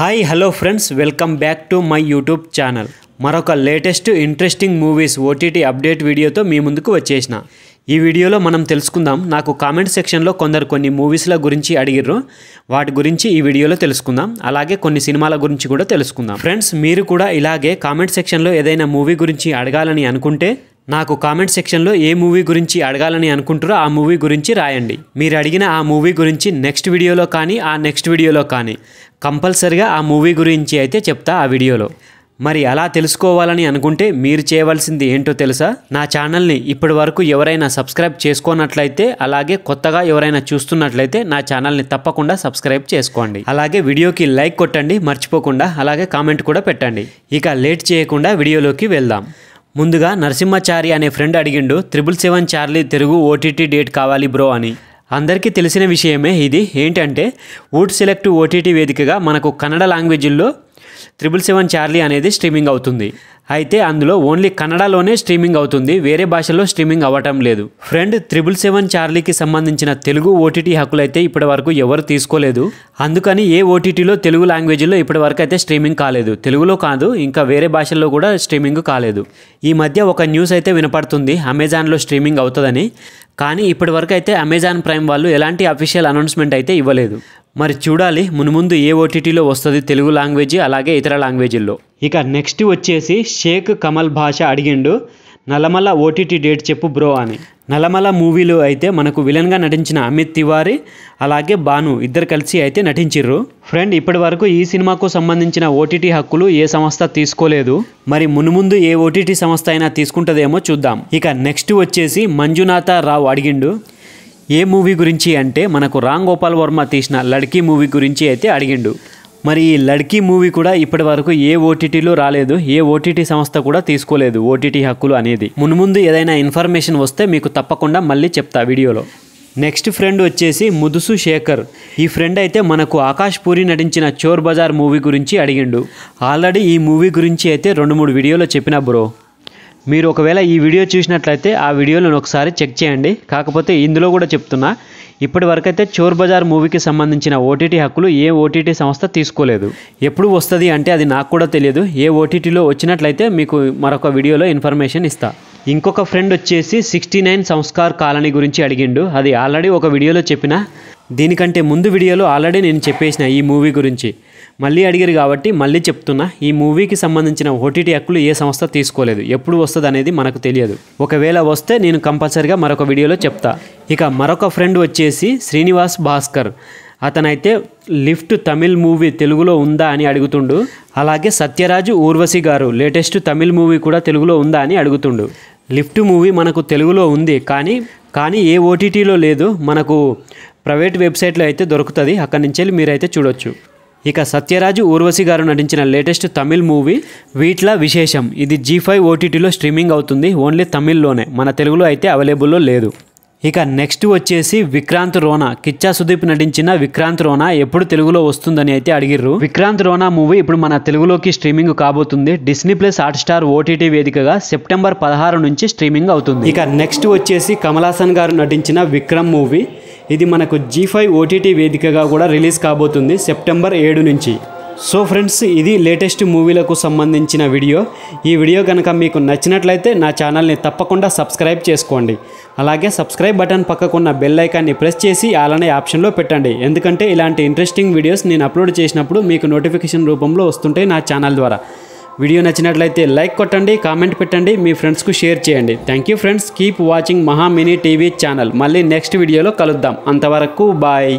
hi hello friends welcome back to my YouTube channel మరొక latest interesting movies OTT update వీడియోతో మీ ముందుకు వచ్చేసిన ఈ వీడియోలో మనం తెలుసుకుందాం నాకు కామెంట్ సెక్షన్లో కొందరు కొన్ని మూవీస్ల గురించి అడిగిర్రు వాటి గురించి ఈ వీడియోలో తెలుసుకుందాం అలాగే కొన్ని సినిమాల గురించి కూడా తెలుసుకుందాం ఫ్రెండ్స్ మీరు కూడా ఇలాగే కామెంట్ సెక్షన్లో ఏదైనా మూవీ గురించి అడగాలని అనుకుంటే నాకు కామెంట్ సెక్షన్లో ఏ మూవీ గురించి అడగాలని అనుకుంటారో ఆ మూవీ గురించి రాయండి మీరు అడిగిన ఆ మూవీ గురించి నెక్స్ట్ వీడియోలో కానీ ఆ నెక్స్ట్ వీడియోలో కానీ కంపల్సరిగా ఆ మూవీ గురించి అయితే చెప్తా ఆ వీడియోలో మరి అలా తెలుసుకోవాలని అనుకుంటే మీరు చేయవలసింది ఏంటో తెలుసా నా ఛానల్ని ఇప్పటి వరకు ఎవరైనా సబ్స్క్రైబ్ చేసుకోనట్లయితే అలాగే కొత్తగా ఎవరైనా చూస్తున్నట్లయితే నా ఛానల్ని తప్పకుండా సబ్స్క్రైబ్ చేసుకోండి అలాగే వీడియోకి లైక్ కొట్టండి మర్చిపోకుండా అలాగే కామెంట్ కూడా పెట్టండి ఇక లేట్ చేయకుండా వీడియోలోకి వెళ్దాం ముందుగా నరసింహాచారి అనే ఫ్రెండ్ అడిగిండు triple seven Charlie Telugu OTT date కావాలి బ్రో అని అందరికీ తెలిసిన విషయమే ఇది ఏంటంటే వుడ్ సెలెక్ట్ ఓటీటీ వేదికగా మనకు కన్నడ లాంగ్వేజ్లో త్రిబుల్ సెవెన్ చార్లీ అనేది స్ట్రీమింగ్ అవుతుంది అయితే అందులో ఓన్లీ కన్నడలోనే స్ట్రీమింగ్ అవుతుంది వేరే భాషలో స్ట్రీమింగ్ అవ్వటం లేదు ఫ్రెండ్ త్రిబుల్ సెవెన్ చార్లీకి సంబంధించిన తెలుగు ఓటీటీ హక్కులైతే ఇప్పటి వరకు ఎవరు తీసుకోలేదు అందుకని ఏ ఓటీటీలో తెలుగు లాంగ్వేజ్లో ఇప్పటి వరకు అయితే స్ట్రీమింగ్ కాలేదు తెలుగులో కాదు ఇంకా వేరే భాషల్లో కూడా స్ట్రీమింగ్ కాలేదు ఈ మధ్య ఒక న్యూస్ అయితే వినపడుతుంది అమెజాన్లో స్ట్రీమింగ్ అవుతుందని కానీ ఇప్పటి వరకు అయితే అమెజాన్ ప్రైమ్ వాళ్ళు ఎలాంటి అఫీషియల్ అనౌన్స్మెంట్ అయితే ఇవ్వలేదు మరి చూడాలి మునుముందు ఏ ఓటీటీలో వస్తుంది తెలుగు లాంగ్వేజ్ అలాగే ఇతర లాంగ్వేజ్ల్లో ఇక నెక్స్ట్ వచ్చేసి షేక్ కమల్ భాష అడిగిండు నలమల ఓటీటీ డేట్ చెప్పు బ్రో అని నలమల మూవీలో అయితే మనకు విలన్గా నటించిన అమిత్ తివారి అలాగే బాను ఇద్దరు కలిసి అయితే నటించిర్రు ఫ్రెండ్ ఇప్పటి వరకు ఈ సినిమాకు సంబంధించిన ఓటీటీ హక్కులు ఏ సంస్థ తీసుకోలేదు మరి మునుముందు ఏ ఓటీటీ సంస్థ అయినా తీసుకుంటుందేమో చూద్దాం ఇక నెక్స్ట్ వచ్చేసి మంజునాథ రావు అడిగిండు ఏ మూవీ గురించి అంటే మనకు రామ్ గోపాల్ వర్మ తీసిన లడ్కీ మూవీ గురించి అయితే అడిగిండు మరి ఈ లడ్కీ మూవీ కూడా ఇప్పటి వరకు ఏ ఓటీటీలో రాలేదు ఏ ఓటీటీ సంస్థ కూడా తీసుకోలేదు ఓటీటీ హక్కులు అనేది మునుముందు ఏదైనా ఇన్ఫర్మేషన్ వస్తే మీకు తప్పకుండా మళ్ళీ చెప్తా వీడియోలో నెక్స్ట్ ఫ్రెండ్ వచ్చేసి ముదుసు శేఖర్ ఈ ఫ్రెండ్ అయితే మనకు ఆకాష్ పూరి నటించిన చోర్ బజార్ మూవీ గురించి అడిగిండు ఆల్రెడీ ఈ మూవీ గురించి అయితే రెండు మూడు వీడియోలో చెప్పిన బ్రో మీరు ఒకవేళ ఈ వీడియో చూసినట్లయితే ఆ వీడియోలను ఒకసారి చెక్ చేయండి కాకపోతే ఇందులో కూడా చెప్తున్నా ఇప్పటి వరకైతే చోర్ బజార్ మూవీకి సంబంధించిన ఓటీటీ హక్కులు ఏ ఓటీటీ సంస్థ తీసుకోలేదు ఎప్పుడు వస్తుంది అంటే అది నాకు కూడా తెలియదు ఏ ఓటీటీలో వచ్చినట్లయితే మీకు మరొక వీడియోలో ఇన్ఫర్మేషన్ ఇస్తా ఇంకొక ఫ్రెండ్ వచ్చేసి సిక్స్టీ నైన్ సంస్కార్ కాలనీ గురించి అడిగిండు అది ఆల్రెడీ ఒక వీడియోలో చెప్పిన దీనికంటే ముందు వీడియోలో ఆల్రెడీ నేను చెప్పేసిన ఈ మూవీ గురించి మళ్ళీ అడిగారు కాబట్టి మళ్ళీ చెప్తున్నా ఈ మూవీకి సంబంధించిన ఓటీటీ హక్కులు ఏ సంస్థ తీసుకోలేదు ఎప్పుడు వస్తుంది అనేది మనకు తెలియదు ఒకవేళ వస్తే నేను కంపల్సరిగా మరొక వీడియోలో చెప్తా ఇక మరొక ఫ్రెండ్ వచ్చేసి శ్రీనివాస్ భాస్కర్ అతనైతే లిఫ్ట్ తమిళ్ మూవీ తెలుగులో ఉందా అని అడుగుతుండు అలాగే సత్యరాజు ఊర్వశి గారు లేటెస్ట్ తమిళ్ మూవీ కూడా తెలుగులో ఉందా అని అడుగుతుండు లిఫ్ట్ మూవీ మనకు తెలుగులో ఉంది కానీ కానీ ఏ ఓటీటీలో లేదు మనకు ప్రైవేట్ వెబ్సైట్లో అయితే దొరుకుతుంది అక్కడి నుంచి వెళ్ళి మీరైతే చూడొచ్చు ఇక సత్యరాజు ఊర్వశి గారు నటించిన లేటెస్ట్ తమిళ్ మూవీ వీట్ల విశేషం ఇది జీ ఫైవ్ ఓటీటీలో స్ట్రీమింగ్ అవుతుంది ఓన్లీ తమిళ్లోనే మన తెలుగులో అయితే అవైలబుల్లో లేదు ఇక నెక్స్ట్ వచ్చేసి విక్రాంత్ రోనా కిచ్చా సుదీప్ నటించిన విక్రాంత్ రోనా ఎప్పుడు తెలుగులో వస్తుందని అయితే అడిగిర్రు విక్రాంత్ రోనా మూవీ ఇప్పుడు మన తెలుగులోకి స్ట్రీమింగ్ కాబోతుంది డిస్నీ ప్లస్ హాట్స్టార్ ఓటీటీ వేదికగా సెప్టెంబర్ పదహారు నుంచి స్ట్రీమింగ్ అవుతుంది ఇక నెక్స్ట్ వచ్చేసి కమలాసన్ గారు నటించిన విక్రమ్ మూవీ ఇది మనకు జీ ఫైవ్ ఓటీటీ వేదికగా కూడా రిలీజ్ కాబోతుంది సెప్టెంబర్ ఏడు నుంచి సో ఫ్రెండ్స్ ఇది లేటెస్ట్ మూవీలకు సంబంధించిన వీడియో ఈ వీడియో కనుక మీకు నచ్చినట్లయితే నా ఛానల్ని తప్పకుండా సబ్స్క్రైబ్ చేసుకోండి అలాగే సబ్స్క్రైబ్ బటన్ పక్కకున్న బెల్ ఐకాన్ని ప్రెస్ చేసి అలానే ఆప్షన్లో పెట్టండి ఎందుకంటే ఇలాంటి ఇంట్రెస్టింగ్ వీడియోస్ నేను అప్లోడ్ చేసినప్పుడు మీకు నోటిఫికేషన్ రూపంలో వస్తుంటాయి నా ఛానల్ ద్వారా వీడియో నచ్చినట్లయితే లైక్ కొట్టండి కామెంట్ పెట్టండి మీ ఫ్రెండ్స్కు షేర్ చేయండి thank you friends keep watching Maha mini TV channel మళ్ళీ నెక్స్ట్ వీడియోలో కలుద్దాం అంతవరకు బాయ్